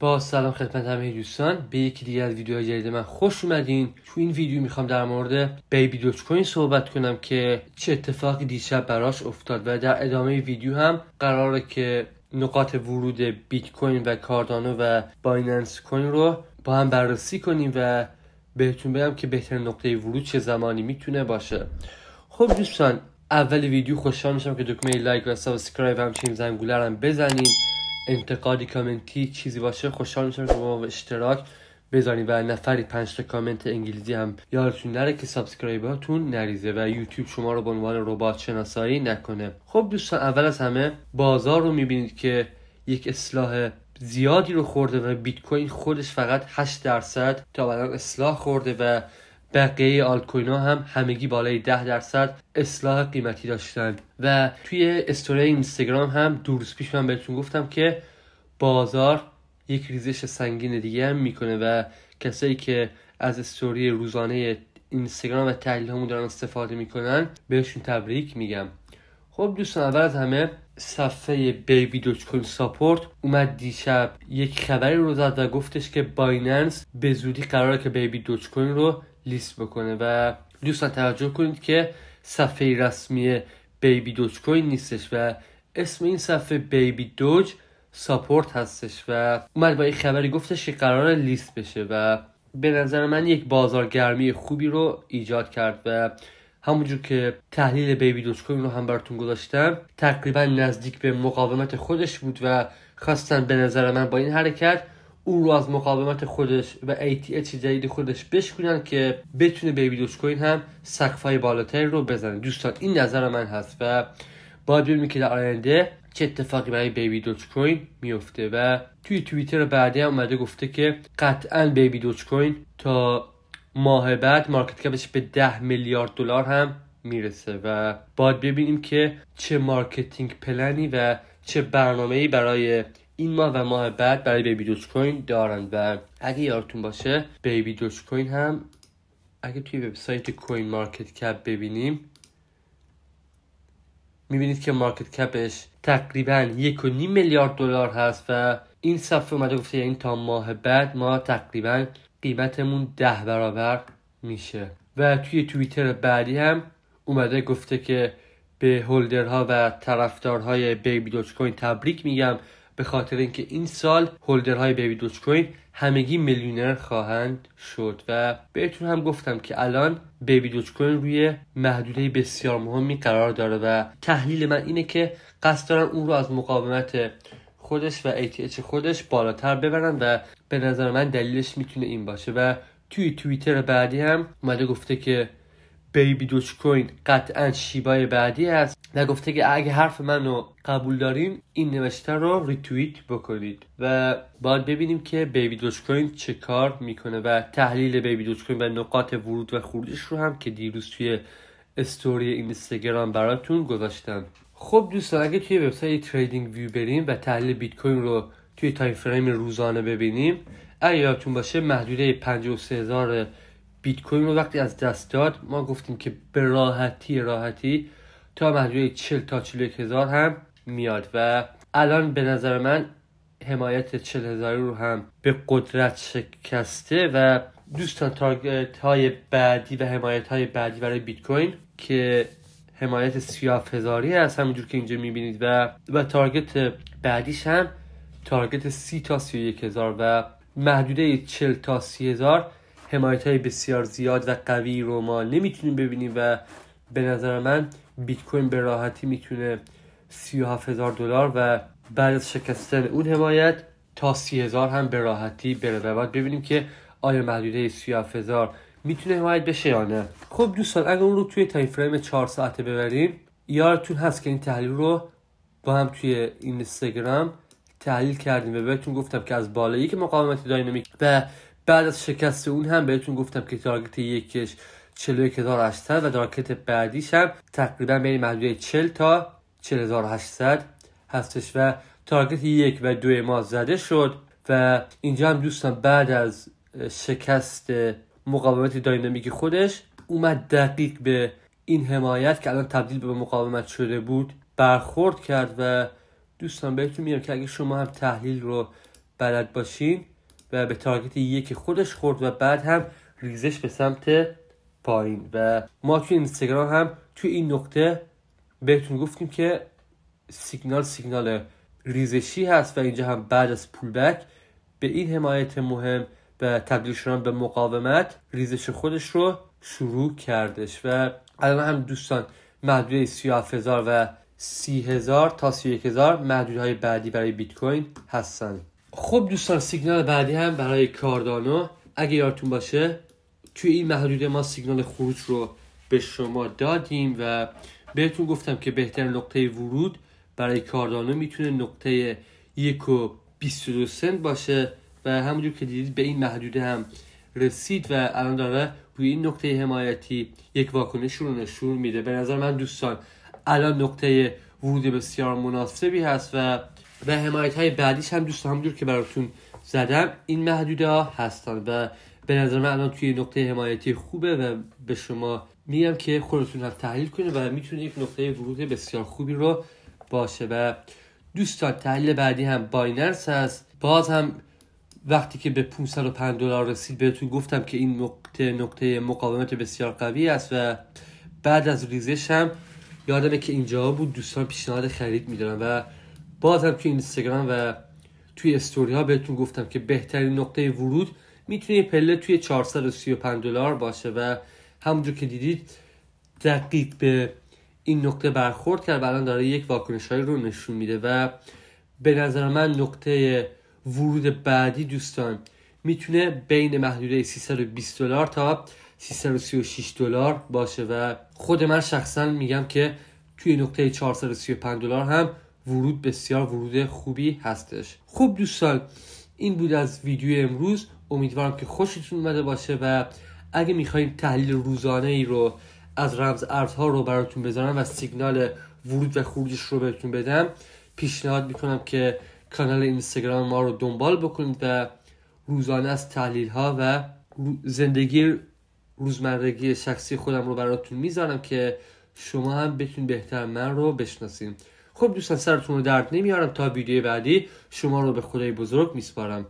با سلام خدمت همه دوستان به یکی دیگه از ویدیوهای جدید من خوش اومدین تو این ویدیو میخوام در مورد بیبی دوچ کوین صحبت کنم که چه اتفاقی دیشب براش افتاد و در ادامه ویدیو هم قراره که نقاط ورود بیت کوین و کاردانو و بایننس کوین رو با هم بررسی کنیم و بهتون بگم که بهترین نقطه ورود چه زمانی میتونه باشه خب دوستان اول ویدیو خوشحال میشم که دکمه لایک و سابسکرایب همچنین زنگوله هم بزنین انتقادی کامنتی چیزی باشه خوشحال میشم که ما اشتراک بذارین و نفری پنج تا کامنت انگلیسی هم یادتون نره که هاتون نریزه و یوتیوب شما رو به عنوان ربات شناسایی نکنه خب دوستان اول از همه بازار رو میبینید که یک اصلاح زیادی رو خورده و بیت کوین خودش فقط 8 درصد تا الان اصلاح خورده و بقیه کوین ها هم همگی بالای 10 درصد اصلاح قیمتی داشتن و توی استوری اینستاگرام هم دو روز پیش من بهتون گفتم که بازار یک ریزش سنگین دیگه هم میکنه و کسایی که از استوری روزانه اینستاگرام و تحلیل همون دارن استفاده میکنن بهشون تبریک میگم خب دوستان اول از همه صفحه بیبی دوچ کوین ساپورت اومد دیشب یک خبری رو زد و گفتش که بایننس به زودی قراره که بیبی دوچ کوین رو لیست بکنه و دوستان توجه کنید که صفحه رسمی بیبی دوج کوین نیستش و اسم این صفحه بیبی دوج ساپورت هستش و اومد با این خبری گفتش که قرار لیست بشه و به نظر من یک بازار گرمی خوبی رو ایجاد کرد و همونجور که تحلیل بیبی دوج کوین رو هم براتون گذاشتم تقریبا نزدیک به مقاومت خودش بود و خواستن به نظر من با این حرکت او رو از مقاومت خودش و ATH جدید خودش بشکنن که بتونه بیبی دوش کوین هم سقفای های بالاتری رو بزنه دوستان این نظر من هست و باید ببینیم که در آینده چه اتفاقی برای بیبی دوچ کوین میفته و توی توییتر بعدی هم اومده گفته که قطعا بیبی دوچ کوین تا ماه بعد مارکت کپش به 10 میلیارد دلار هم میرسه و باید ببینیم که چه مارکتینگ پلنی و چه برنامه‌ای برای این ماه و ماه بعد برای بیبی دوش کوین دارن و اگه یارتون باشه بیبی دوش کوین هم اگه توی وبسایت کوین مارکت کپ ببینیم میبینید که مارکت کپش تقریبا یک و نیم میلیارد دلار هست و این صفحه اومده گفته این یعنی تا ماه بعد ما تقریبا قیمتمون ده برابر میشه و توی توییتر بعدی هم اومده گفته که به هولدرها و طرفدارهای بیبی دوچ کوین تبریک میگم به خاطر اینکه این سال هولدرهای بیبی دوچ کوین همگی میلیونر خواهند شد و بهتون هم گفتم که الان بیبی دوچ کوین روی محدوده بسیار مهمی قرار داره و تحلیل من اینه که قصد دارن اون رو از مقاومت خودش و ATH خودش بالاتر ببرن و به نظر من دلیلش میتونه این باشه و توی توییتر بعدی هم اومده گفته که بیبی دوچ کوین قطعا شیبای بعدی است و گفته که اگه حرف منو قبول داریم این نوشته رو ریتویت بکنید و باید ببینیم که بیبی دوچ کوین چه کار میکنه و تحلیل بیبی دوچ کوین و نقاط ورود و خروجش رو هم که دیروز توی استوری اینستاگرام براتون گذاشتم خب دوستان اگه توی وبسایت تریدینگ ویو بریم و تحلیل بیت کوین رو توی تایم فریم روزانه ببینیم اگه یادتون باشه محدوده 53000 بیت کوین رو وقتی از دست داد ما گفتیم که به راحتی راحتی تا محدوده 40 تا 41 هزار هم میاد و الان به نظر من حمایت 40 هزار رو هم به قدرت شکسته و دوستان تارگت های بعدی و حمایت های بعدی برای بیت کوین که حمایت 37 هزاری هست همونجور که اینجا میبینید و و تارگت بعدیش هم تارگت 30 تا 31 هزار و محدوده 40 تا 30 هزار حمایت های بسیار زیاد و قوی رو ما نمیتونیم ببینیم و به نظر من بیت کوین به راحتی میتونه 37000 هزار دلار و بعد از شکستن اون حمایت تا ۳۰ هزار هم به راحتی بره و ببینیم که آیا محدوده ۳۷ هزار میتونه حمایت بشه یا نه خب دوستان اگر اون رو توی تایم فریم 4 ساعته ببریم یارتون هست که این تحلیل رو با هم توی اینستاگرام تحلیل کردیم و بهتون گفتم که از بالایی که مقاومت داینامیک و بعد از شکست اون هم بهتون گفتم که تارگت یکش 41800 و تارگت بعدیش هم تقریبا بین محدوده 40 تا 40800 هستش و تارگت یک و دو ما زده شد و اینجا هم دوستان بعد از شکست مقاومت داینامیک خودش اومد دقیق به این حمایت که الان تبدیل به مقاومت شده بود برخورد کرد و دوستان بهتون میگم که اگه شما هم تحلیل رو بلد باشین و به تارگت یک خودش خورد و بعد هم ریزش به سمت پایین و ما توی اینستاگرام هم توی این نقطه بهتون گفتیم که سیگنال سیگنال ریزشی هست و اینجا هم بعد از پول بک به این حمایت مهم و تبدیل شدن به مقاومت ریزش خودش رو شروع کردش و الان هم دوستان محدوده هزار و 30000 تا 31000 محدودهای بعدی برای بیت کوین هستند خب دوستان سیگنال بعدی هم برای کاردانو اگه یادتون باشه توی این محدوده ما سیگنال خروج رو به شما دادیم و بهتون گفتم که بهترین نقطه ورود برای کاردانو میتونه نقطه یک و 22 سنت باشه و همونجور که دیدید به این محدوده هم رسید و الان داره روی این نقطه حمایتی یک واکنش رو نشون میده به نظر من دوستان الان نقطه ورود بسیار مناسبی هست و و حمایت های بعدیش هم دوست دور که براتون زدم این محدوده ها هستن و به نظر من الان توی نقطه حمایتی خوبه و به شما میگم که خودتون هم تحلیل کنه و میتونه یک نقطه ورود بسیار خوبی رو باشه و دوستان تحلیل بعدی هم بایننس هست باز هم وقتی که به 505 دلار رسید بهتون گفتم که این نقطه نقطه مقاومت بسیار قوی است و بعد از ریزش هم یادمه که اینجا بود دوستان پیشنهاد خرید میدارن و باز هم توی اینستاگرام و توی استوری ها بهتون گفتم که بهترین نقطه ورود میتونه پله توی 435 دلار باشه و همونجور که دیدید دقیق به این نقطه برخورد کرد و الان داره یک واکنش رو نشون میده و به نظر من نقطه ورود بعدی دوستان میتونه بین محدوده 320 دلار تا 336 دلار باشه و خود من شخصا میگم که توی نقطه 435 دلار هم ورود بسیار ورود خوبی هستش خوب دوستان این بود از ویدیو امروز امیدوارم که خوشتون اومده باشه و اگه میخوایم تحلیل روزانه ای رو از رمز ارزها رو براتون بذارم و سیگنال ورود و خروجش رو بهتون بدم پیشنهاد میکنم که کانال اینستاگرام ما رو دنبال بکنید و روزانه از تحلیل ها و زندگی روزمرگی شخصی خودم رو براتون میذارم که شما هم بتونید بهتر من رو بشناسید خب دوستان سرتون رو درد نمیارم تا ویدیو بعدی شما رو به خدای بزرگ میسپارم